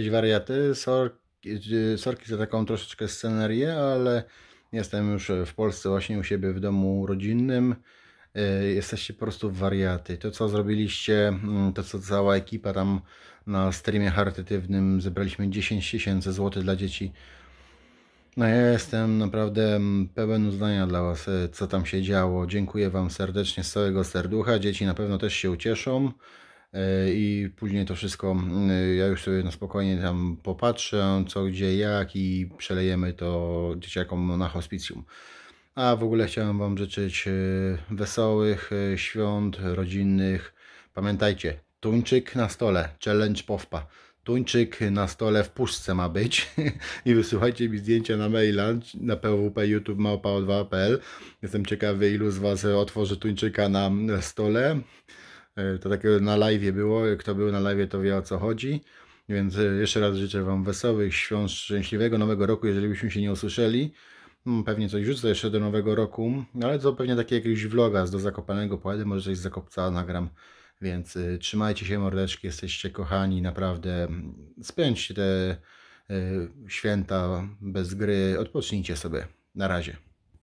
jakieś wariaty. Sorki, za taką troszeczkę scenerię, ale jestem już w Polsce, właśnie u siebie w domu rodzinnym. E, jesteście po prostu wariaty. To, co zrobiliście, mm, to, co cała ekipa tam na streamie charytatywnym zebraliśmy 10 tysięcy złotych dla dzieci. No ja jestem naprawdę mm, pełen uznania dla Was, e, co tam się działo. Dziękuję Wam serdecznie z całego serducha. Dzieci na pewno też się ucieszą. E, i później to wszystko mm, ja już sobie na spokojnie tam popatrzę, co gdzie jak i przelejemy to dzieciakom na hospicjum. A w ogóle chciałem Wam życzyć e, wesołych e, świąt rodzinnych. Pamiętajcie, tuńczyk na stole, challenge powpa. Tuńczyk na stole w puszce ma być i wysyłajcie mi zdjęcia na maila na pwp youtube małpa Jestem ciekawy ilu z Was otworzy tuńczyka na stole. E, to takie na live było. Kto był na live, to wie o co chodzi. Więc e, jeszcze raz życzę Wam wesołych świąt, szczęśliwego nowego roku, jeżeli byśmy się nie usłyszeli. Mm, pewnie coś wrzucę jeszcze do nowego roku, ale to pewnie takie jakiegoś vloga z do Zakopanego pojadę, może coś z Zakopca nagram. Więc e, trzymajcie się mordeczki, jesteście kochani, naprawdę mm, spędźcie te święta bez gry, odpocznijcie sobie. Na razie.